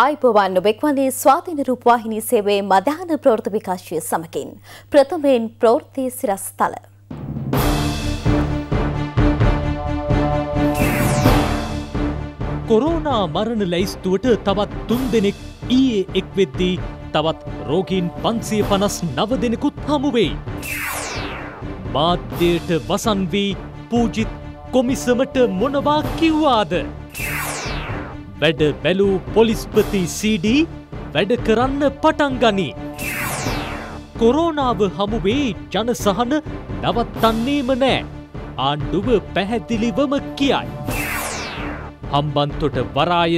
ආයිපවන් ඔබෙක්වන්නේ ස්වාධීන රූපවාහිනී සේවයේ මධ්‍යහන ප්‍රවෘත්ති විකාශය සමගින් ප්‍රථමයෙන් ප්‍රවෘත්ති සිරස්තල කොරෝනා මරණ ලැයිස්තුවට තවත් තුන් දෙනෙක් ඊයේ එක් වෙද්දී තවත් රෝගීන් පන්සිය පනස් නව දෙනෙකුත් හමුවෙයි. මාධ්‍යයට වසන් වී පූජිත් කොමිසමට මොනවා කිව්වාද. වැඩ බැලූ පොලිස්පති CD වැඩ කරන්න පටන් ගනී. කොරෝනාව හමුවේ ජනසහන නවත්තන්නේම නෑ. ආණ්ඩුව පැහැදිලිවම කියයි. හම්බන්තොට වරාය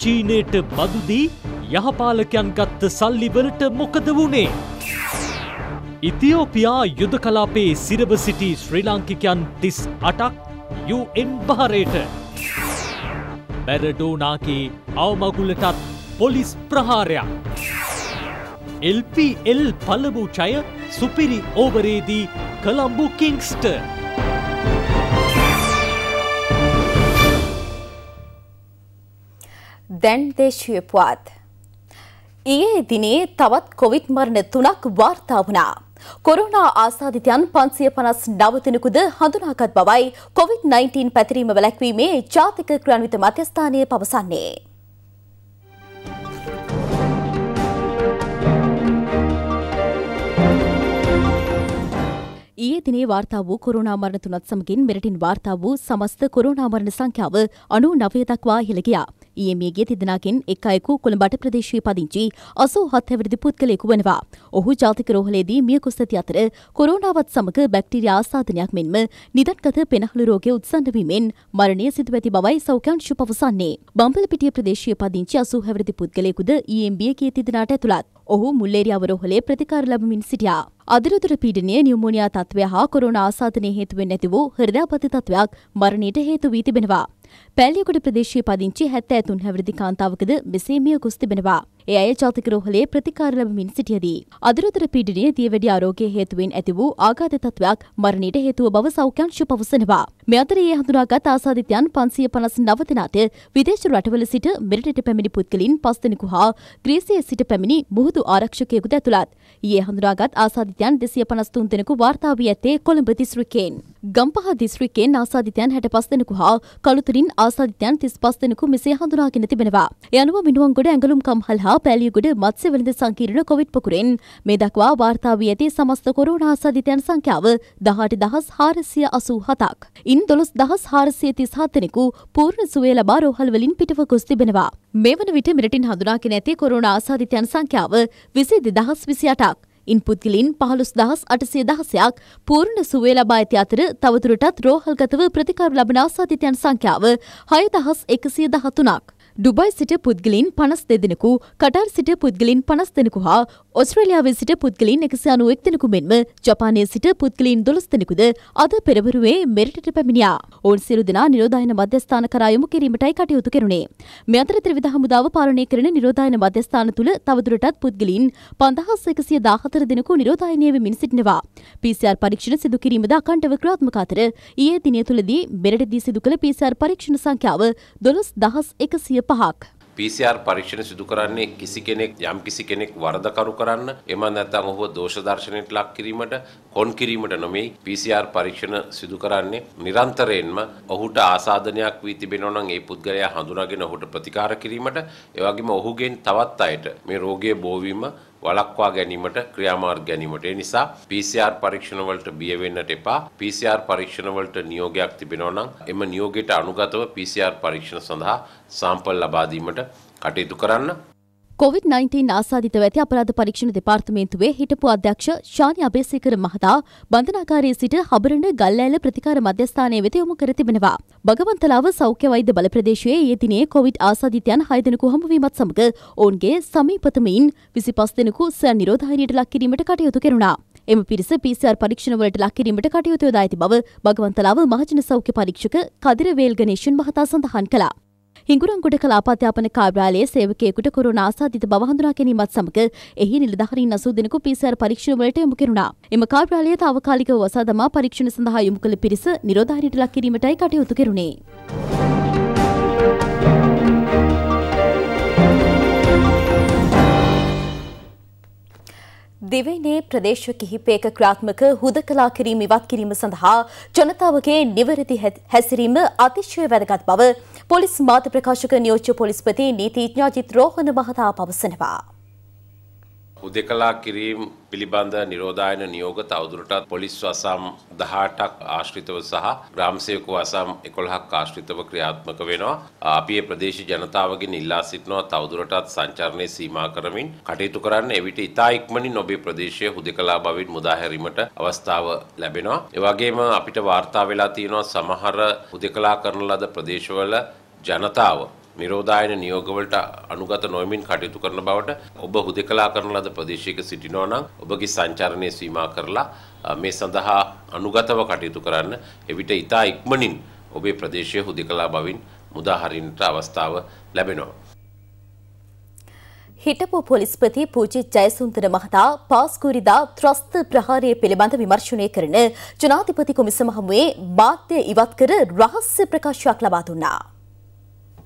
චීනයට බදුදී යහපාලකයන් ගත්ත සල්ලිවලට මොකද වුණේ. ඉතිෝපියා යුද කලාපේ සිරව සිටි ශ්‍රී ලාංකිකයන් තිස් අටක් UN භාරයට මැරඩෝනාගේ අවමගුලටත් පොලිස් ප්‍රහාරයක්. එල්පල් පලබූ චය සුපිරි ඕවරේදී කළම්බු කිංස්ට. දැන් දේශීය පුවත්. ඊයේ දිනේ තවත් කොවිඩ් මරණ තුනක් වාර්තා වුණා. කොරෝනා ආසාධිතයන් පන්සිය පනස් නවතිනකුද හඳුනාගත් බවයි කොවිD-19 පැතිරීම වැලැක්වීමේ ජාතික ක්‍රන්විත මධ්‍යස්ථානය පවසන්නේ. ඊයේ දිනේ වාර්තා වූ කොරෝනා මරණ තුනත් සමගින් මෙරටින් වාර්තා වූ සමස්ත කොරෝනා මරණ සංඛ්‍යාව අනු නවය දක්වා ඉහළ ගියා. ඊයේ මියගිය තිදෙනාකින් එක් අයෙකු කොළඹට ප්‍රදේශයේ පදිංචි 87 හැවිරිදි පුද්ගලයෙකු වෙනවා. ඔහු ජාතික රෝහලේදී මියකුස් ඇති අතර කොරෝනාවත් සමග බැක්ටීරියා ආසාදනයක් මෙන්ම නිදන්ගත පෙනහළු රෝගය උත්සන්න වීමෙන් මරණය සිදු ඇති බවයි සෞඛ්‍යංශ පවසන්නේ. බම්බලපිටිය ප්‍රදේශයේ පදිංචි 80 හැවිරිදි පුද්ගලයෙකුද ඊයේ මියගිය තිදෙනාට ඇතුළත්. ඔහු මුල්ලේරියාවර හොලේ ප්‍රතිකාර ලබමින් සිටියා. අදරතුර පීඩනය නිියමෝනියා තත්වය හා කොරුණ ආසාධනය හේතුවෙන් නැති වූ හෘදාපති තත්වයක් මරණීට හේතු වී තිබෙනවා. පැල්ලියකුඩ ප්‍රදේශයේ පදිංචි හැත්ත ඇතුන් හැවිරිදි කාන්තාවකද මෙසේ මිය ගොස් තිබෙනවා. ඒ අය ජාතිකරෝහලේ ප්‍රතිකාර ලැබමින් සිටියදී. අදරතර පීඩනය දියවැඩි ආරෝග්‍ය හේතුවෙන් ඇති වූ ආඝාත තත්ත්වයක් මරණයට හේතුව බව සෞඛ්‍යංශ පවසනවා. මේ අතර ඒ හඳුනාගත් ආසාදිතයන් පන්සිය පනස් නව දෙනාට විදේශ රටවල සිට මෙරටට පැමිණි පුද්ගලින් පස් දෙනෙකු හා ග්‍රීසියේ සිට පැමිණි මුහුදු ආරක්ෂකයෙකුද ඇතුළත්. ඊයේ හඳුනාගත් ආසාදිතයන් දෙසිය පනස්තුන් දෙනෙකු වාර්තා වී ඇත්තේ කොළඹ දිස්ත්‍රික්කයෙන්. ගම්පහ දිස්ත්‍රික්කයෙන් ආසාධිතයන් හැට පස් දෙනෙකු හා කළුතරින් ආසාධිතයන් තිස් පස් දෙනෙකු මෙසේ හඳුනාගෙන තිබෙනවා. යනුව මිනුවන්ගොඩ ඇඟලුම් කම්හල් හා පැලියගොඩ මත්ස්‍ය වෙළඳ සංකීර්ණ කොවිඩ් පොකුරෙන් මේ දක්වා වාර්තා වී ඇති සමස්ත කොරෝනා ආසාධිතයන් සංඛ්‍යාව 18687ක්. ඉන් 12437 දෙනෙකු පූර්ණ සුවය ලබා රෝහල් වලින් පිටව ගොස් තිබෙනවා. මේ වන විට මෙරටින් හඳුනාගෙන ඇති කොරෝනා ආසාධිතයන් සංඛ්‍යාව 22028ක්. ඉන් පුද්ගලින් පහළොස් දහස් අටසේ දහසයක් පූර්ණ සුවය ලබා ඇති අතර තවතුරටත් රෝහල්ගතව ප්‍රතිකාර ලබන ආසාධිතයන් සංඛ්‍යාව හය දහස් එකසිය දහතුනක්. ඩුබයි සිට පුද්ගලින් පනස් දෙදෙනෙකු කටර් සිට පුද්ගලින් පනස් දෙනෙකු හා ඔස්ට්‍රලියාවේ සිට පුද්ගලින් එකසි අනුවෙක් දෙනෙකු මෙන්ම ජපානය සිට පුද්ගලින් දොළස් දෙනෙකුද අද පෙරවරුවේ මෙරටට පැමිණියා ඔවන් සිරු දෙනා නිරෝධායන මධ්‍යස්ථාන කරායමු කිරීමටයි කටයුතු කෙරුණේ මේ අතර ත්‍රිවිධ හමුදාව පාලනය කරන නිරෝධායන මධ්‍යස්ථාන තුළ තවදුරටත් පුද්ගලින් පන්දහස් එකසිය දාහතර දෙනෙකු නිරෝධායනය වෙමින් සිටිනවා PCR පරීක්ෂණ සිදු කිරීමද අකණ්ඩව ක්‍රියාත්මක අතර ඊයේ දිනය තුළදී මෙරටදී සිදු කළ PCR පරීක්ෂණ සංඛ්‍යාව දොළොස් දහස් එකසිය සිය පහක්. PCR පරීක්ෂණ සිදු කරන්නේ කිසි කෙනෙක් යම් කිසි කෙනෙක් වරදකරු කරන්න එම නැත්නම් ඔහුව දෝෂ දර්ශනයට ලක් කිරීමට කොන් කිරීමට නොමේ PCR පරීක්ෂණ සිදු කරන්නේ නිරන්තරයෙන්ම ඔහුට ආසාදනයක් වී තිබෙනවා නම් ඒ පුද්ගලයා හඳුනාගෙන ඔහුට ප්‍රතිකාර කිරීමට එවැගේම ඔහුගෙන් තවත් අයට මේ රෝගය බෝවීම වළක්වා ගැනීමට ක්‍රියාමාර්ග ගැනීමට. ඒ නිසා PCR පරීක්ෂණ වලට බිය වෙන්නට එපා. PCR පරීක්ෂණ වලට නියෝගයක් තිබෙනවා නම් එම නියෝගයට අනුගතව PCR පරීක්ෂණ සඳහා සාම්පල් ලබා දීමට කටයුතු කරන්න. කොවිD-19 ආසාධිතව ඇති අපරාධ පරීක්ෂණ දෙපාර්තමේන්තුවේ හිටපු අධ්‍යක්ෂ ශානි අබේසේකර මහතා බන්ධනාකාරයේ සිට හබරණ ගල්ලෑල ප්‍රතිකාර මධ්‍යස්ථානය වෙත යොමු කර තිබෙනවා. භගවන්තලාව සෞඛ්‍ය වෛද්‍ය බල ප්‍රදේශයේ ඊයේ දිනේ කොවිඩ් ආසාධිතයන් 6 දෙනෙකු හමුවීමත් සමග ඔවුන්ගේ සමීපතමයින් 25 දෙනෙකු සෑ නිරෝධායනයට ලක් කිරීමට කටයුතු කෙරුණා. එම පිරිස PCR පරීක්ෂණ වලට ලක් කිරීමට කටයුතු යොදා ඇති බව භගවන්තලාව මහජන සෞඛ්‍ය පරීක්ෂක කදිර වේල්ගනේෂන් මහතා සඳහන් කළා. හිඟුරංගොඩ කලාප අධ්‍යාපන කාර්යාලයේ සේවකයෙකුට කොරෝනා ආසාදිත බව හඳුනා ගැනීමත් සමග එහි නිලධාරීන් 80 දෙනෙකු PCR පරීක්ෂණ වලට යොමු කෙරුණා. එම කාර්යාලය తాවකාලිකව වසා දමා පරීක්ෂණ සඳහා යොමු කළ පිරිස නිරෝධාරියට ලක් කිරීමටයි කටයුතු කෙරුණේ. දිවයිනේ ප්‍රදේශ කිහිපයක ක්‍රාත්මක හුදකලා කිරීම ඉවත් කිරීම සඳහා ජනතාවගේ නිවැරදි හැසිරීම අතිශය වැදගත් බව පොලිස් මාධ්‍ය ප්‍රකාශක නියෝජ්‍ය පොලිස්පති නීතිඥා ජිත් රෝහණ මහතා පවසනවා. හුදෙකලා කිරීම් පිළිබඳ නිරෝධායන නියෝග තවදුරටත් පොලිස් වසම් 18ක් ආශ්‍රිතව සහ ග්‍රාමසේවක වසම් 11ක් ආශ්‍රිතව ක්‍රියාත්මක වෙනවා. අපි මේ ප්‍රදේශ ජනතාවගෙන් ඉල්ලා සිටිනවා තවදුරටත් සංචාරණය සීමා කරමින් කටයුතු කරන්න එවිට ඉතා ඉක්මනින් ඔබේ ප්‍රදේශයේ හුදෙකලා බවින් මුදා හැරීමට අවස්ථාව ලැබෙනවා. ඒ වගේම අපිට වාර්තා වෙලා තියෙනවා සමහර හුදෙකලා කරන ලද ප්‍රදේශවල ජනතාව නිරෝධායන නියෝගවලට අනුගත නොයමින් කටයුතු කරන බවට ඔබ හුදෙකලා කරන ලද ප්‍රදේශයක සිටිනවා නම් ඔබගේ සංචාරණය සීමා කරලා මේ සඳහා අනුගතව කටයුතු කරන්න එවිට ඉතා ඉක්මනින් ඔබේ ප්‍රදේශය හුදෙකලා බවින් මුදාහරින්නට අවස්ථාව ලැබෙනවා. හිටපු පොලිස්පති පූජි ජයසුන්දර මහතා පාස්කුරිදා ත්‍රස්ත ප්‍රහාරය පිළිබඳ විමර්ශනය කරන ජනාධිපති කොමිසම හමුවේ බාධ්‍ය ඉවත් කර රහස්‍ය ප්‍රකාශයක් ලබා දුන්නා.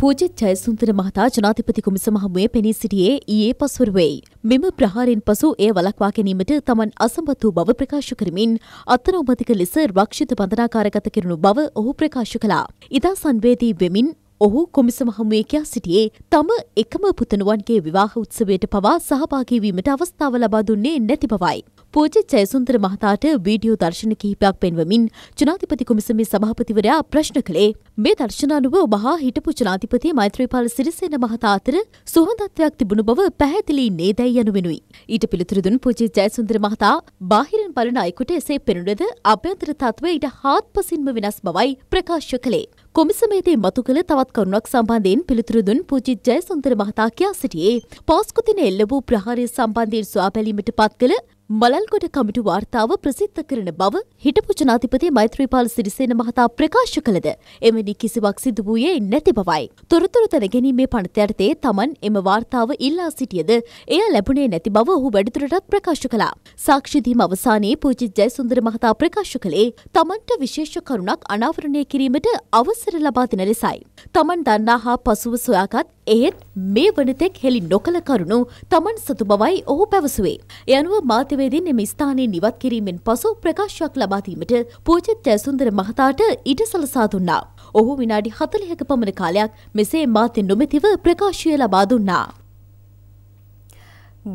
පූජිත් ජයසුන්දර මහතා ජනාධිපති කුමිස මහමුවේ පෙනී සිටියේ ඊයේ පස්වරුවෙයි. මෙම ප්‍රහාරෙන් පසු එය වළක්වා ගැනීමට තමන් අසම්බත් වූ බව ප්‍රකාශ කරමින් අතරෝමතික ලෙස රක්ෂිත බඳනාකාරගත කරනු බව ඔහු ප්‍රකාශ කළා. ඉතා සංවේදී වෙමින් ඔහු කොමිස මහමුවේ කියා සිටියේ තම එකම පුතණුවන්ගේ විවාහ උත්සවයට පවා සහභාගී වීමට අවස්ථාව ලබා දුන්නේ නැති බවයි. පූජ්‍ය ජයසුන්දර මහතාට වීඩියෝ දර්ශන කිහිපයක් පෙන්වමින් ජනාධිපති කොමිසමේ සභාපතිවරයා ප්‍රශ්න කළේ මේ දර්ශන අනුව වහා හිටපු ජනාධිපති මෛත්‍රීපාල සිරිසේන මහතා අතර සුහදත්වයක් තිබුණු බව පැහැදිලි නේදැයි යනු වෙනුයි. ඊට පිළිතුරු දුන් පූජ්‍ය ජයසුන්දර මහතා බාහිරින් බලන අයෙකුට එසේ පෙනුනද අභ්‍යන්තර තත්ත්වය ඊට හාත්පසින්ම වෙනස් බවයි ප්‍රකාශ කළේ. කොමිසමේදී මතු කළ තවත් කරුණක් සම්බන්ධයෙන් පිළිතුරු දුන් පූජිත් ජයසුන්දර මහතා කියා සිටියේ පෝස්කුතින එල්ල වූ ප්‍රහාරය සම්බන්ධයෙන් සොයා බැලීමට පත් කළ මලල්ගොඩ කමිටු වාර්තාව ප්‍රසිද්ධ කරන බව හිටපු ජනාධිපති මෛත්‍රීපාල සිරිසේන මහතා ප්‍රකාශ කළද එවැනි කිසිවක් සිදු වූයේ නැති බවයි. තොරතුරු දැනගැනීමේ පනත යටතේ තමන් එම වාර්තාව ඉල්ලා සිටියද එය ලැබුණේ නැති බව ඔහු වැඩිදුරටත් ප්‍රකාශ කළා. සාක්ෂි දීම අවසානයේ පූජිත් ජයසුන්දර මහතා ප්‍රකාශ කළේ තමන්ට විශේෂ කරුණක් අනාවරණය කිරීමට අවසර අවසර ලබා දෙන ලෙසයි. තමන් දන්නා හා පසුව සොයාගත් එහෙත් මේ වනතෙක් හෙළි නොකළ කරුණු තමන් සතු බවයි ඔහු පැවසුවේ. යනුව මාධ්‍යවේදීන් එම ස්ථානයේ නිවත් කිරීමෙන් පසු ප්‍රකාශයක් ලබා දීමට පූජිත් ජයසුන්දර මහතාට ඉඩ සලසා දුන්නා. ඔහු විනාඩි 40ක පමණ කාලයක් මෙසේ මාධ්‍ය නොමැතිව ප්‍රකාශය ලබා දුන්නා.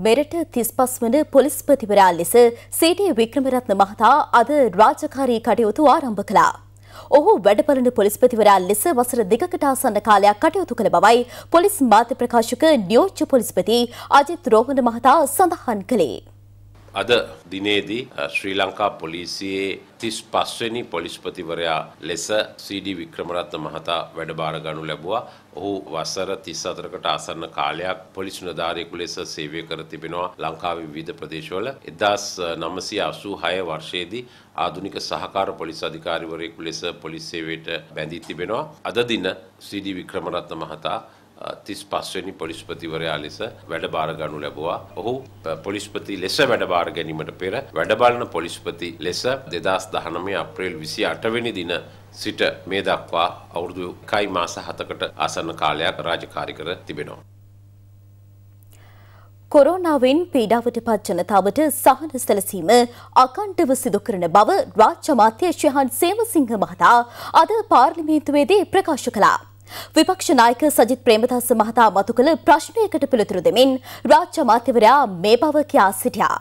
මෙරට තිස්පස් වන පොලිස්පතිවරා ලෙස සේටේ වික්‍රමරත්න මහතා අද රාජකාරී කටයුතු ආරම්භ කළා. ඔහු වැඩපලන පොලිස්පතිවරයා ලෙස වසර දෙකකට ආසන්න කාලයක් කටයුතු කළ බවයි පොලිස් මාධ්‍ය ප්‍රකාශක නියෝජ්‍ය පොලිස්පති අජිත් රෝහණ මහතා සඳහන් කළේ. අද දිනේදී ශ්‍රී ලංකා පොලිසියේ 35 වෙනි පොලිස්පතිවරයා ලෙස CD වික්‍රමරත්න මහතා වැඩබාර ගනු ලැබුවා. ඔහු වසර 34කට ආසන්න කාලයක් පොලිස් නිලධාරියෙකු ලෙස සේවය කර තිබෙනවා ලංකාවේ විවිධ ප්‍රදේශවල. 1986 වර්ෂයේදී ආධුනික සහකාර පොලිස් අධිකාරිවරයෙකු ලෙස පොලිස් සේවයට බැඳී තිබෙනවා. අද දින CD වික්‍රමරත්න මහතා තිස් පස්වනි පොලිස්පතිවරයාලෙස වැඩබාර ගනු ලැබවා ඔහු පොලිස්පති ලෙස වැඩබාර ගැනීමට පෙර වැඩබලන පොලිස්පති ලෙස දෙදස් දහනමේ අප්‍රේල් විසි අටවෙනි දින සිට මේ දක්වා අවුරුදු කයි මාස හතකට අසන්න කාලයක් රාජකාරි කර තිබෙනවා. කොරෝනාවෙන් පීඩාවට පත් ජනතාවට සහන සැලසීම අකණ්ඩව සිදු කරන බව රාජ්‍ය අමාත්‍ය ශිහන් සේමසිංහ මහතා අද පාර්ලිමේන්තුවේදී ප්‍රකාශ කළා. විපක්ෂ නායක සජිත් ප්‍රේමදාස මහතා මතු කළ ප්‍රශ්නයකට පිළිතුරු දෙමින් රාජ්‍ය අමාත්‍යවරයා මේ බව කියා සිටියා.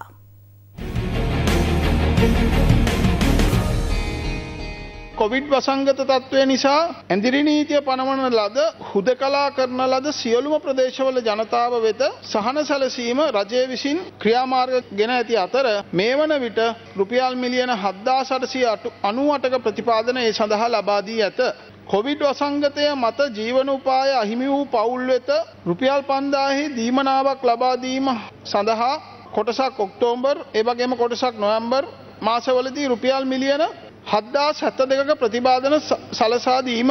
කොවිඩ් වසංගත තත්ත්වය නිසා ඇඳිරි නීතිය පනවන ලද හුදකලා කරන ලද සියලුම ප්‍රදේශවල ජනතාව වෙත සහන සැලසීම රජය විසින් ක්‍රියාමාර්ග ගෙන ඇති අතර මේ වන විට රුපියල් මිලියන 7898ක ප්‍රතිපාදන ඒ සඳහා ලබා දී ඇත. කොවිඩ් වසංගතය මත ජීවනෝපාය අහිමි වූ පවුල් වෙත රුපියල් 5000 දීමනාවක් ලබා දීම සඳහා කොටසක් ඔක්තෝබර් ඒ වගේම කොටසක් නොවැම්බර් මාසවලදී රුපියල් මිලියන 7072ක ප්‍රතිපාදන සලසා දීම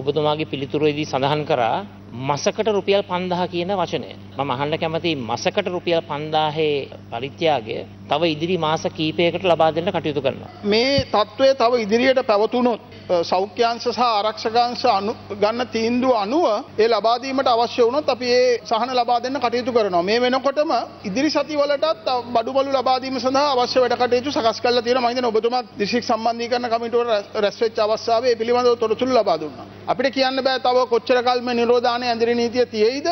ඔබතුමාගේ පිළිතුරේදී සඳහන් කරා මසකට රුපියල් 5000 කියන වචනය. මම අහන්න කැමතියි මසකට රුපියල් 5000 පරිත්‍යාගය තව ඉදිරි මාස කීපයකට ලබා දෙන්න කටයුතු කරනවා. මේ తත්වය තව ඉදිරියට පැවතුනොත් සෞඛ්‍යාංශ සහ ආරක්ෂකාංශ ගන්න තීන්දුව අනුව ඒ ලබා දීමට අවශ්‍ය වුණොත් අපි ඒ සහන ලබා දෙන්න කටයුතු කරනවා. මේ වෙනකොටම ඉදිරි සතිවලටත් බඩු බළු ලබා දීම සඳහා අවශ්‍ය වැඩ කටයුතු සකස් කරලා තියෙනවා. මම හිතන්නේ ඔබතුමා දිස්ත්‍රික් සම්බන්ධීකරණ කමිටුවට රැස් වෙච්ච අවස්ථාවේ පිළිබඳව තොරතුරු ලබා දුන්නා. අපිට කියන්න බෑ තව කොච්චර කල්ම නිරෝධානය ඇඳිරි නීතිය තියෙයිද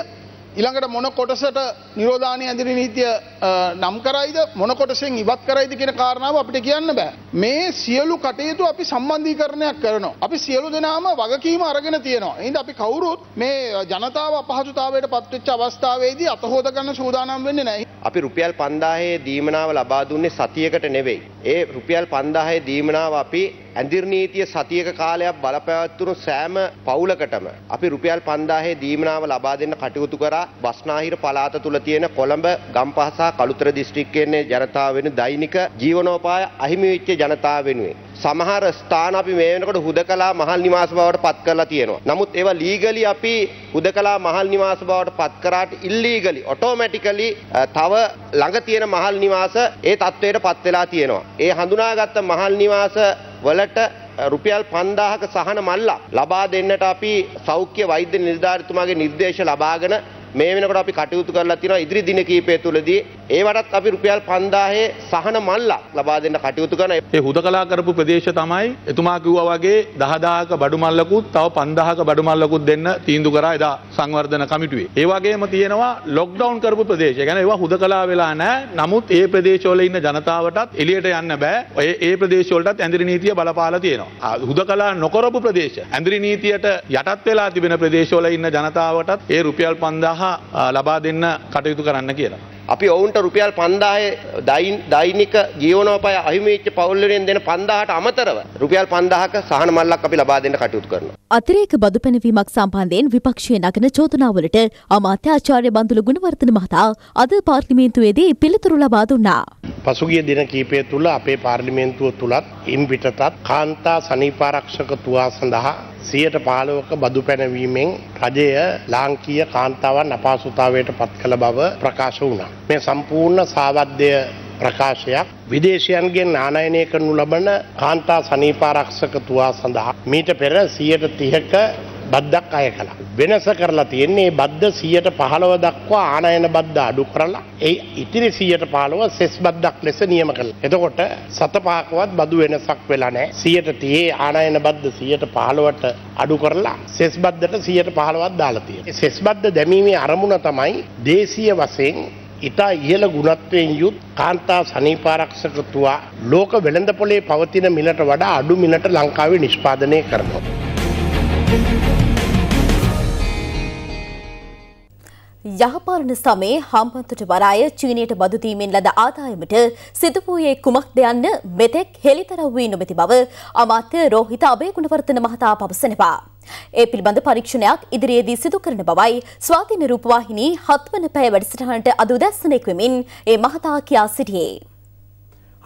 ඊළඟට මොන කොටසට නිරෝධානය ඇඳිරි නීතිය නම් කරයිද මොන කොටසෙන් ඉවත් කරයිද කියන කාරණාව අපිට කියන්න බෑ. මේ සියලු කටයුතු අපි සම්බන්ධීකරණයක් කරනවා. අපි සියලු දෙනාම වගකීම අරගෙන තියෙනවා. එහෙනම් අපි කවුරුත් මේ ජනතාව අපහසුතාවයට පත්වෙච්ච අවස්ථාවේදී අතහොද ගන්න සූදානම් වෙන්නේ නැහැ. අපි රුපියල් 5000 දීමනාව ලබා දුන්නේ සතියකට නෙවෙයි. ඒ රුපියල් 5000 දීමනාව අපි ඇඳිර් නීතිය සතියක කාලයක් බලපෑවතුණු සෑම පවුලකටම අපි රුපියල් 5000 දීමනාව ලබා දෙන්න කටයුතු කරා බස්නාහිර පළාත තුල තියෙන කොළඹ ගම්පහ සහ කළුතර දිස්ත්‍රික්කයේ ජනතාව වෙන දෛනික ජීවනෝපාය අහිමි වෙච්ච ජනතාව වෙනුවෙන් සමහර ස්ථාන අපි මේ වෙනකොට හුදකලා මහල් නිවාස බවට පත් කරලා තියෙනවා. නමුත් ඒවා ලීගලි අපි හුදකලා මහල් නිවාස බවට පත් කරාට ඉල්ලීගලි ඔටෝමැටිකලි තව ළඟ තියෙන මහල් නිවාස ඒ තත්ත්වයට පත් වෙලා තියෙනවා. ඒ හඳුනාගත්ත මහල් නිවාස වලට රුපියල් 5000ක සහන මල්ලා ලබා දෙන්නට අපි සෞඛ්‍ය වෛද්‍ය නිලධාරීතුමාගේ නිර්දේශ ලබාගෙන මේ වෙනකොට අපි කටයුතු කරලා තියෙනවා ඉදිරි දින කිහිපය තුළදී ඒවටත් අපි රුපියල් 5000 සහන මල්ලක් ලබා දෙන්න කටයුතු කරන ඒ හුදකලා කරපු ප්‍රදේශ තමයි එතුමා කිව්වා වගේ 10000ක බඩු මල්ලකුත් තව 5000ක බඩු මල්ලකුත් දෙන්න තීන්දුව කරා එදා සංවර්ධන කමිටුවේ. ඒ වගේම තියෙනවා ලොක්ඩවුන් කරපු ප්‍රදේශ. ඒ කියන්නේ ඒවා හුදකලා වෙලා නැහැ. නමුත් ඒ ප්‍රදේශවල ඉන්න ජනතාවටත් එළියට යන්න බෑ. ඔය ඒ ප්‍රදේශවලටත් ඇඳිරි නීතිය බලපාලා තියෙනවා. හුදකලා නොකරපු ප්‍රදේශ ඇඳිරි නීතියට යටත් වෙලා තිබෙන ප්‍රදේශවල ඉන්න ජනතාවටත් ඒ රුපියල් 5000 ලබා දෙන්න කටයුතු කරන්න කියලා. අපි ඔවුන්ට රුපියල් 5000 දෛනික ජීවනෝපාය අහිමිච්ච පවුල් වෙනුවෙන් දෙන 5000ට අමතරව රුපියල් 5000ක සහන මල්ලක් අපි ලබා දෙන්න කටයුතු කරනවා. අතිරේක බදු පැනවීමක් සම්බන්ධයෙන් විපක්ෂයේ නගන චෝදනාවලට අමාත්‍ය ආචාර්ය බන්දුල ගුණවර්ධන මහතා අද පාර්ලිමේන්තුවේදී පිළිතුරු ලබා දුන්නා. පසුගිය දින කීපය තුළ අපේ පාර්ලිමේන්තුව තුළත් ඉන් පිටතත් කාන්තා සනීපාරක්ෂක තුවා සඳහා සියයට පාලවක බදු පැනවීමෙන් රජය ලාංකීය කාන්තාවන් අපාසුතාවයට පත් කළ බව ප්‍රකාශ වුණා. මේ සම්පූර්ණ සාවද්‍ය ප්‍රකාශයක් විදේශයන්ගෙන් නානයනය කරනු ලබන කාන්තා සනීපාරක්ෂක තුවා සඳහා මීට පෙර සියයට තිහක බද්දක් අය කළා. වෙනස කරලා තියෙන්නේ බද්ද 115 දක්වා ආනයන බද්ද අඩු කරලා ඒ ඉතිරි 115 සෙස් බද්දක් ලෙස නියම කළා. එතකොට සත පහකවත් බදු වෙනසක් වෙලා නැහැ. 130 ආනයන බද්ද 115ට අඩු කරලා සෙස් බද්දට 115ක් දාලා තියෙනවා. සෙස් බද්ද දැමීමේ අරමුණ තමයි දේශීය වශයෙන් ඉතා ඉහළ ගුණත්වයෙන් යුත් කාන්තා සනීපාරක්ෂකතුවා ලෝක වෙළඳපොලේ පවතින මිලට වඩා අඩු මිලට ලංකාවේ නිෂ්පාදනය කරනවා. යහපාලන සමයේ හම්පන්තොට වරාය චීනයට බදුදීමෙන් ලද ආදායමට සිදුවූයේ කුමක්ද යන්න මෙතෙක් හෙළිතරව් වී නොමැති බව අමාත්‍ය රෝහිත අබේගුණවර්ධන මහතා පවසනවා. ඒ පිළිබඳ පරීක්ෂණයක් ඉදිරියේදී සිදු කරන බවයි ස්වාධීන රූපවාහිනී හත්වන පැය වැඩසටහනට අද උදැස්සන එක්වමින් ඒ මහතා කියා සිටියේ.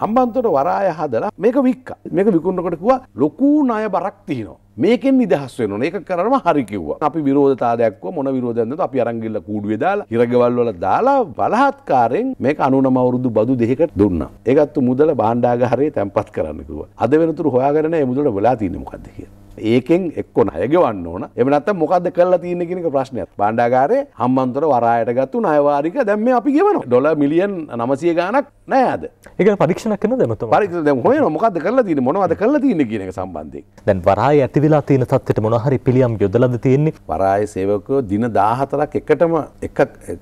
හම්බන්තොට වරාය හදලා මේක වික්කා. මේක විකුණනකොට කිව්වා ලොකු ණය බරක් තියෙනවා. මේකෙන් නිදහස් වෙනවා. ඒක කරනම හරි කිව්වා. අපි විරෝධතා දැක්කුවා මොන විරෝධයක්ද අපි අරන් ගිහලා කූඩුවේ දාලා හිරගවල් වල දාලා බලහත්කාරයෙන් මේක 99 අවුරුදු බදු දෙකකට දුන්නා. ඒකත් මුදල භාණ්ඩාගාරයේ තැන්පත් කරන්න කිව්වා. අද වෙනතුරු හොයාගෙන නැහැ මේ මුදලට වෙලා තියෙන්නේ මොකද්ද කියලා. ඒකෙන් එක්කො අය ගෙවන්න ඕන එමනත් මොකද කරලා තියෙන කෙනෙක ප්‍රශ්නයක් බණ්ඩාගාරය හම්බන්තර වරායට ගත්තු අයවාරික දැම්ම අපි ගෙවන ඩොල මිලියන් නමසය ගානක් නෑද ඒක පරික්ෂණ කන දැමත පරික හොය මොකද කරලා තියෙන මොනවද කරලා තියෙන කියන එක සම්බන්ධය දැන් වරාය ඇතිවෙලා තියෙන තත්ත්වයට මොනහරි පිළියම් යොදලද තියෙන්නේ වරාය සේවකෝ දින 14ක් එකටම එක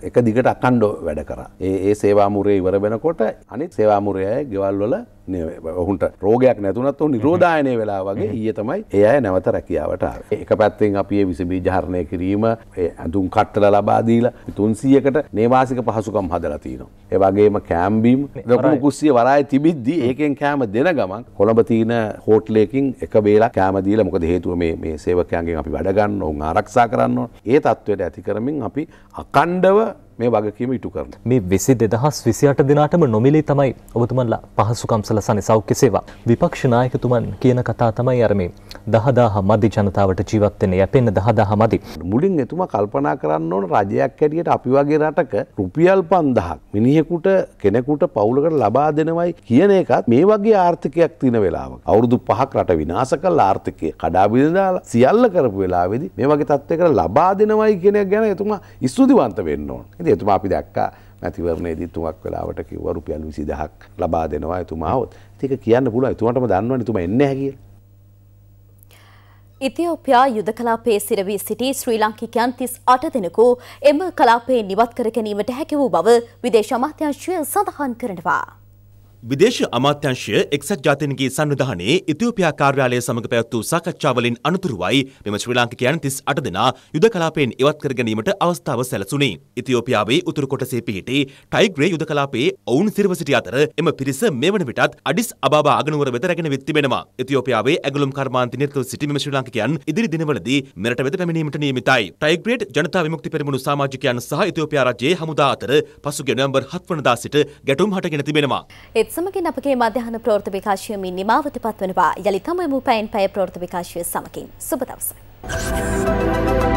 එක දිගට අකණ්ඩව වැඩ කරා ඒ ඒ සේවාමුරේ ඉවර වෙනකොට අනිත් සේවාමුරය ගෙවල් වල ඔහුන්ට රෝගයක් නැතුනත් ඔහු නිරෝධායනය වෙලා වගේ ඊය තමයි ඒ අය නැවත රැකියාවට එක පැත්තෙන් අපේ විසබී ජාරණය කිරීම ඇඳුම් කට්ටල ලබාදීලා තුන්සියකට නේවාසික පහසුකම් හදලා තියෙනවා. ඒ වගේම කෑම්බීම් ලොකුම කුස්සිය වරාය තිබිද්දි ඒකෙන් කෑම දෙන ගමන් කොළඹ තියෙන හෝටලයකින් එක වේලා කෑම දීලා මොකද හේතුව මේ මේ සේවකයන්ගෙන් අපි වැඩ ගන්න ඕන් ආරක්ෂා කරන්න ඕන. ඒ තත්ත්වයට ඇති කරමින් අපි අකණ්ඩව මේ වගකීම ඉටු කරන. මේ වෙසි දෙදහස් විසියට දෙනාටම නොමිලේ තමයි ඔබතුමන්ලා පහසුකම් සලසන්නේ සෞඛ්‍ය සේවා. විපක්ෂ නායකතුමන් කියන කතා තමයි අර මේ දහදාහ මදි ජනතාවට ජීවත් වෙන්න යැපෙන්න දහදාහ මදි. මුලින් එතුමා කල්පනා කරන්න ඕන රජයක් හැටියට අපි වගේ රටක රුපියල් 5000ක් මිනිහෙකුට කෙනෙකුට පවුලකට ලබා දෙනවයි කියන එකත් මේ වගේ ආර්ථිකයක් තියෙන වෙලාවක අවුරුදු 5ක් රට විනාශ කළා ආර්ථිකය කඩා බිඳලා සියල්ල කරපු වෙලාවේදී මේ වගේ තත්ත්වයකට ලබා දෙනවයි කියන එක ගැන එතුමා ස්තුතිවන්ත වෙන්න ඕන. ඇති එතුමා අපි දැක්කා මැතිවරණයේදී තුමක් වෙලාවට කිව්වා රුපියල් 20000ක් ලබා දෙනවා එතුමා આવොත්. ඒක කියන්න පුළුවන් එතුමාටම දන්නවනේ එතුමා එන්නේ නැහැ කියලා. ඉතිෝපයා යුද කලාපයේ සිරවී සිටි ශ්‍රී ලාංකිකයන් 38 දෙනෙකු එම කලාපයෙන් ඉවත් කර ගැනීමට හැකි වූ බව විදේශ අමාත්‍යාංශය සඳහන් කරනවා. විදේශ අමාත්‍යංශය එක්සත් ජාතීන්ගේ සංවිධානයේ ඉතිෝපියා කාර්යාලය සමඟ පැවැත් වූ සාකච්ඡාවලින් අනතුරුවයි මෙම ශ්‍රී ලාංකිකයන් තිස් අට දෙනා යුද කලාපයෙන් ඉවත් කර ගැනීමට අවස්ථාව සැලසුණේ. ඉතිෝපියාවේ උතුරු කොටසේ පිහිටි ටයිග්‍රේ යුද කලාපයේ ඔවුන් සිරව සිටි අතර එම පිරිස මේ වන විටත් අඩිස් අබාබා අගනුවර වෙත රැගෙන වෙත් තිබෙනවා. ඉතිෝපියාවේ ඇගලුම් කර්මාන්තය නිරතව සිටි මෙම ශ්‍රී ලාංකිකයන් ඉදිරි දිනවලදී මෙරට වෙත පැමිණීමට නියමිතයි. ටයිග්‍රේට් ජනතා විමුක්ති පෙරමුණු සමාජිකයන් සහ ඉතිෝපියා රජයේ හමුදා අතර පසුගිය නොවැම්බර් 7 වනදා සිට ගැටුම් හටගෙන තිබෙනවා. ඒත් සමගින් අපගේ මධ්‍යහන ප්‍රවෘත්ති විකාශය මින් නිමාවට පත්වනවා. යලිතම යමු පැයෙන් පැය ප්‍රවෘත්ති විකාශය සමගින්. සුබ දවසක්.